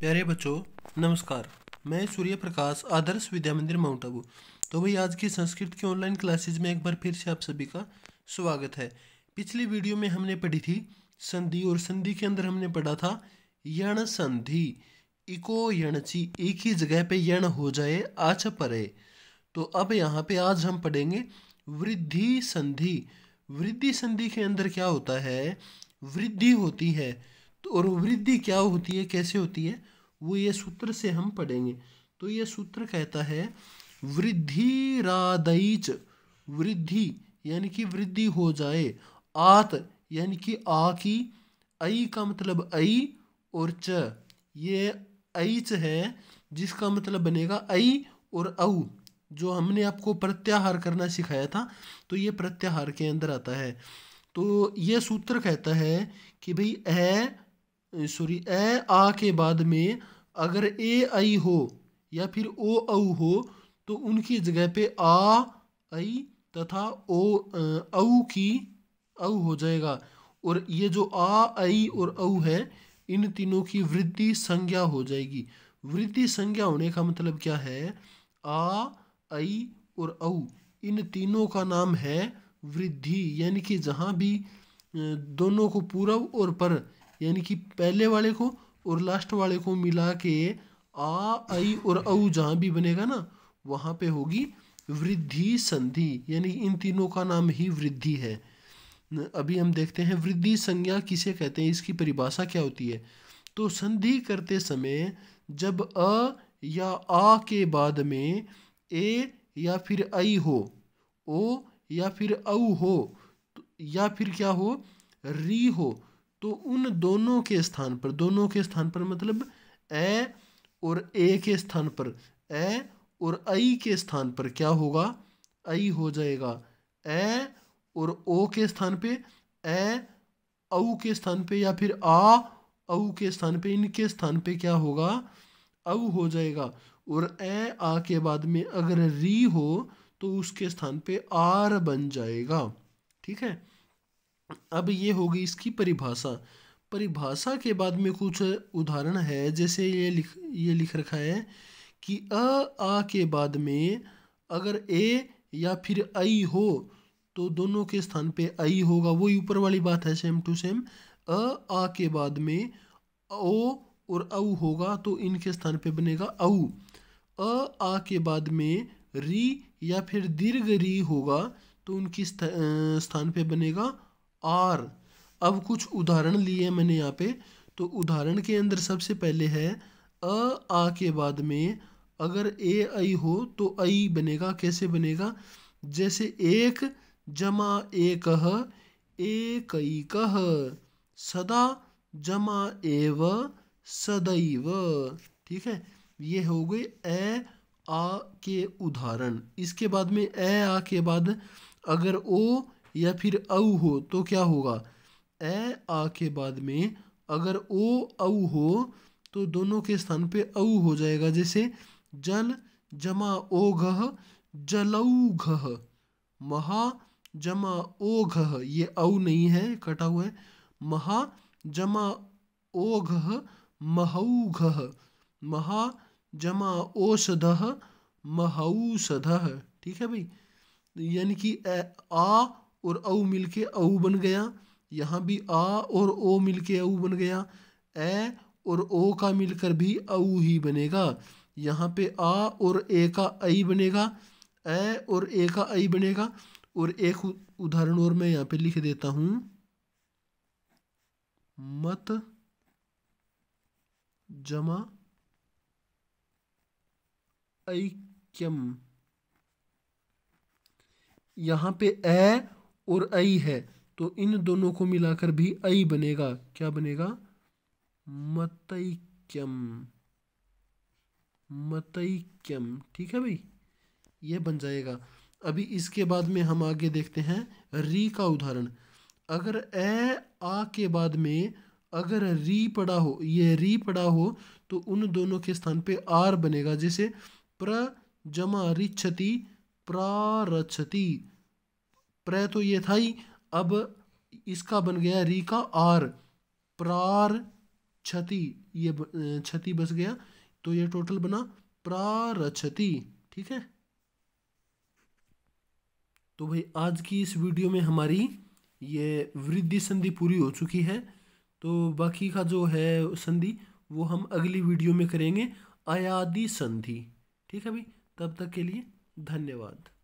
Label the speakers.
Speaker 1: प्यारे बच्चों नमस्कार मैं सूर्य प्रकाश आदर्श विद्या मंदिर माउंट आबू तो भाई आज की संस्कृत की ऑनलाइन क्लासेज में एक बार फिर से आप सभी का स्वागत है पिछली वीडियो में हमने पढ़ी थी संधि और संधि के अंदर हमने पढ़ा था यण संधि इको यणची एक ही जगह पे यण हो जाए आच परे तो अब यहाँ पे आज हम पढ़ेंगे वृद्धि संधि वृद्धि संधि के अंदर क्या होता है वृद्धि होती है तो और वृद्धि क्या होती है कैसे होती है वो ये सूत्र से हम पढ़ेंगे तो ये सूत्र कहता है वृद्धि रादईच वृद्धि यानी कि वृद्धि हो जाए आत यानी कि आ की ऐ का मतलब ऐ और च ये ऐच है जिसका मतलब बनेगा ऐ और औ जो हमने आपको प्रत्याहार करना सिखाया था तो ये प्रत्याहार के अंदर आता है तो ये सूत्र कहता है कि भाई ए सॉरी ए आ के बाद में अगर ए आई हो या फिर ओ औ हो तो उनकी जगह पे आ आई तथा ओ औ की औ हो जाएगा और ये जो आ आई और औ है इन तीनों की वृद्धि संज्ञा हो जाएगी वृद्धि संज्ञा होने का मतलब क्या है आ आई और औ इन तीनों का नाम है वृद्धि यानी कि जहाँ भी दोनों को पूर्व और पर यानी कि पहले वाले को और लास्ट वाले को मिला के आ आई और औ जहाँ भी बनेगा ना वहाँ पे होगी वृद्धि संधि यानी इन तीनों का नाम ही वृद्धि है अभी हम देखते हैं वृद्धि संज्ञा किसे कहते हैं इसकी परिभाषा क्या होती है तो संधि करते समय जब अ या आ के बाद में ए या फिर ऐ हो ओ या फिर औ हो तो या फिर क्या हो री हो तो उन दोनों के स्थान पर दोनों के स्थान पर मतलब ए और ए के स्थान पर ए और आई के स्थान पर क्या होगा आई हो जाएगा ए और ओ के स्थान पे ए औ के स्थान पे या फिर आ औ के स्थान पे इनके स्थान पे क्या होगा औ हो जाएगा और ए आ के बाद में अगर री हो तो उसके स्थान पे आर बन जाएगा ठीक है अब ये होगी इसकी परिभाषा परिभाषा के बाद में कुछ उदाहरण है जैसे ये लिख ये लिख रखा है कि अ आ के बाद में अगर ए या फिर आई हो तो दोनों के स्थान पे आई होगा वही ऊपर वाली बात है सेम टू सेम अ आ के बाद में ओ और औ होगा तो इनके स्थान पे बनेगा औ अ आ के बाद में री या फिर दीर्घ री होगा तो उनकी स्थान पे बनेगा आर अब कुछ उदाहरण लिए हैं मैंने यहाँ पे तो उदाहरण के अंदर सबसे पहले है अ आ के बाद में अगर ए आई हो तो आई बनेगा कैसे बनेगा जैसे एक जमा एक एक कह सदा जमा ए व सदैव ठीक है ये हो गए ए आ के उदाहरण इसके बाद में ए आ के बाद अगर ओ या फिर औ हो तो क्या होगा ए आ के बाद में अगर ओ औ हो तो दोनों के स्थान पे औ हो जाएगा जैसे जल जमा ओ घह जलऊ घह महा जमा ओ घह ये औ नहीं है कटा हुआ है महा जमा ओ घह महऊ घह महा जमा ओषधह महऊ ठीक है भाई यानी कि आ और औ मिल के औ बन गया यहाँ भी आ और ओ मिल के औ बन गया ए और ओ का मिलकर भी औ ही बनेगा यहाँ पे आ और ए का आई बनेगा ए और ए का आई बनेगा और एक उदाहरण और मैं यहाँ पे लिख देता हूँ मत जमा ऐक्यम यहाँ पे ए और आई है तो इन दोनों को मिलाकर भी आई बनेगा क्या बनेगा मतैक्यम मतैक्यम ठीक है भाई यह बन जाएगा अभी इसके बाद में हम आगे देखते हैं री का उदाहरण अगर ए आ के बाद में अगर री पड़ा हो ये री पड़ा हो तो उन दोनों के स्थान पे आर बनेगा जैसे प्र जमा रिच्छति प्रारछती प्र तो ये था ही अब इसका बन गया री का आर प्रार क्षति ये क्षति बस गया तो ये टोटल बना प्रारक्षति ठीक है तो भाई आज की इस वीडियो में हमारी ये वृद्धि संधि पूरी हो चुकी है तो बाकी का जो है संधि वो हम अगली वीडियो में करेंगे अयादि संधि ठीक है भाई तब तक के लिए धन्यवाद